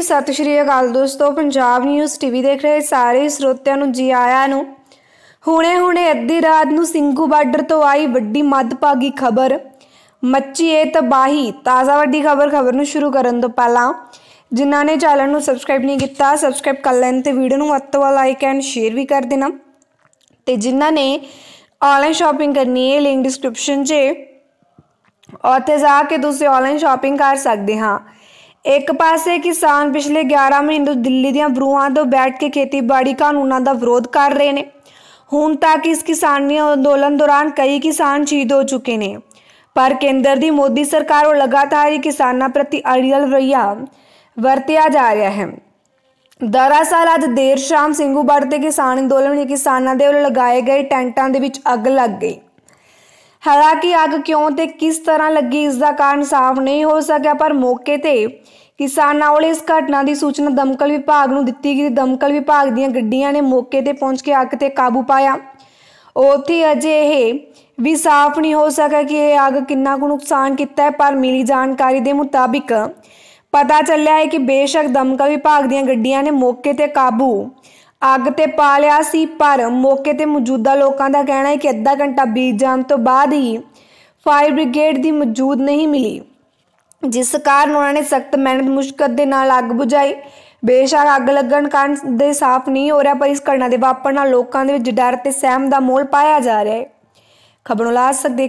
ਜੀ ਸਤਿ ਸ਼੍ਰੀ ਅਕਾਲ ਦੋਸਤੋ ਪੰਜਾਬ ਨਿਊਜ਼ ਟੀਵੀ ਦੇਖ ਰਹੇ ਸਾਰੇ ਸਰੋਤਿਆਂ ਨੂੰ ਜੀ ਆਇਆਂ ਨੂੰ ਹੁਣੇ-ਹੁਣੇ ਅੱਧੀ ਰਾਤ ਨੂੰ ਸਿੰਘੂ ਬਾਰਡਰ ਤੋਂ ਆਈ ਵੱਡੀ ਮੱਧਪਾਗੀ ਖਬਰ ਮੱਚੀ ਏ ਤਬਾਹੀ ਤਾਜ਼ਾ ਵੱਡੀ ਖਬਰ ਖਬਰ ਨੂੰ ਸ਼ੁਰੂ ਕਰਨ ਤੋਂ ਪਹਿਲਾਂ ਜਿਨ੍ਹਾਂ ਨੇ ਚੈਨਲ ਨੂੰ ਸਬਸਕ੍ਰਾਈਬ ਨਹੀਂ ਕੀਤਾ ਸਬਸਕ੍ਰਾਈਬ ਕਰ ਲੈਣ ਤੇ ਵੀਡੀਓ ਨੂੰ ਵੱਧ ਤੋਂ ਵੱਧ ਲਾਈਕ ਐਂਡ ਸ਼ੇਅਰ ਵੀ ਕਰ ਦੇਣਾ ਤੇ ਜਿਨ੍ਹਾਂ ਨੇ ਆਨਲਾਈਨ ਸ਼ਾਪਿੰਗ ਕਰਨੀ ਹੈ ਲਿੰਕ ਡਿਸਕ੍ਰਿਪਸ਼ਨ 'ਚ ਉੱਥੇ ਜਾ ਕੇ ਤੁਸੀਂ ਆਨਲਾਈਨ ਸ਼ਾਪਿੰਗ ਕਰ ਸਕਦੇ ਹਾਂ ਇੱਕ ਪਾਸੇ ਕਿਸਾਨ ਪਿਛਲੇ 11 ਮਹੀਨੇ ਤੋਂ ਦਿੱਲੀ ਦੀਆਂ ਬਰੂਹਾਂ ਤੋਂ ਬੈਠ ਕੇ ਖੇਤੀਬਾੜੀ ਕਾਨੂੰਨਾਂ ਦਾ ਵਿਰੋਧ ਕਰ ਰਹੇ ਨੇ ਹੁਣ ਤੱਕ ਇਸ ਕਿਸਾਨੀ ਅੰਦੋਲਨ ਦੌਰਾਨ ਕਈ ਕਿਸਾਨ ਸ਼ਹੀਦ ਹੋ ਚੁੱਕੇ ਨੇ ਪਰ ਕੇਂਦਰ ਦੀ ਮੋਦੀ ਸਰਕਾਰ ਉਹ ਲਗਾਤਾਰ ਹੀ ਕਿਸਾਨਾਂ ਪ੍ਰਤੀ ਅੜੀਅਲ ਰਈਆ ਵਰਤਿਆ ਜਾ ਰਿਹਾ ਹੈ ਦਰਅਸਲ ਅੱਜ ਦੇਰ ਸ਼ਾਮ ਸਿੰਘੂ ਤੇ ਕਿਸਾਨ ਅੰਦੋਲਨ ਵਿੱਚ ਕਿਸਾਨਾਂ ਦੇ ਵੱਲੋਂ ਲਗਾਏ ਗਏ ਟੈਂਟਾਂ ਦੇ ਵਿੱਚ ਅੱਗ ਲੱਗ ਗਈ ਹਾਲਾਂਕਿ ਅੱਗ ਕਿਉਂ ਤੇ ਕਿਸ ਤਰ੍ਹਾਂ ਲੱਗੀ ਇਸ ਦਾ ਕਾਰਨ ਸਾਫ਼ ਨਹੀਂ ਹੋ ਸਕਿਆ ਪਰ ਮੌਕੇ ਤੇ ਕਿਸਾਨਾਂ ਵੱਲੋਂ ਇਸ ਘਟਨਾ ਦੀ ਸੂਚਨਾ ਦਮਕਲ ਵਿਭਾਗ ਨੂੰ ਦਿੱਤੀ ਗਈ ਦਮਕਲ ਵਿਭਾਗ ਦੀਆਂ ਗੱਡੀਆਂ ਨੇ ਮੌਕੇ ਤੇ ਪਹੁੰਚ ਕੇ ਅੱਗ ਤੇ ਕਾਬੂ ਪਾਇਆ ਉੱਥੇ ਅਜੇ ਇਹ ਵੀ ਸਾਫ਼ ਨਹੀਂ ਹੋ ਸਕਿਆ ਕਿ ਇਹ ਅੱਗ ਕਿੰਨਾ ਕੁ ਨੁਕਸਾਨ ਕੀਤਾ ਹੈ ਪਰ ਮਿਲੀ ਜਾਣਕਾਰੀ ਦੇ ਮੁਤਾਬਿਕ ਪਤਾ ਚੱਲਿਆ ਹੈ ਕਿ ਬੇਸ਼ੱਕ ਦਮਕਲ ਵਿਭਾਗ ਦੀਆਂ ਗੱਡੀਆਂ ਨੇ ਮੌਕੇ ਤੇ ਕਾਬੂ ਅੱਗ ਤੇ ਪਾ ਲਿਆ ਸੀ ਪਰ ਮੌਕੇ ਤੇ ਮੌਜੂਦਾ ਲੋਕਾਂ ਦਾ ਕਹਿਣਾ ਹੈ ਕਿ ਅੱਧਾ ਘੰਟਾ ਬੀਤ ਜਾਣ ਤੋਂ ਬਾਅਦ ਹੀ ਫਾਇਰ ਬ੍ਰਿਗੇਡ ਦੀ ਮੌਜੂਦ ਨਹੀਂ ਮਿਲੀ ਜਿਸ ਕਾਰਨ ਉਹਨਾਂ ਨੇ ਸਖਤ ਮਿਹਨਤ ਮੁਸ਼ਕਲ ਦੇ ਨਾਲ ਅੱਗ ਬੁਝਾਈ ਬੇਸ਼ੱਕ ਅੱਗ ਲੱਗਣ ਕਾਰਨ ਦੇ ਸਾਫ਼ ਨਹੀਂ ਹੋ ਰਿਹਾ ਪਰ ਇਸ ਘਟਨਾ ਦੇ ਵਾਪਰਨ ਨਾਲ ਲੋਕਾਂ ਦੇ ਵਿੱਚ ਡਰ ਤੇ ਸਹਿਮ ਦਾ ਮੋਲ ਪਾਇਆ ਜਾ ਰਿਹਾ ਹੈ ਖਬਰੋਂ ਲਾ ਸਕਦੇ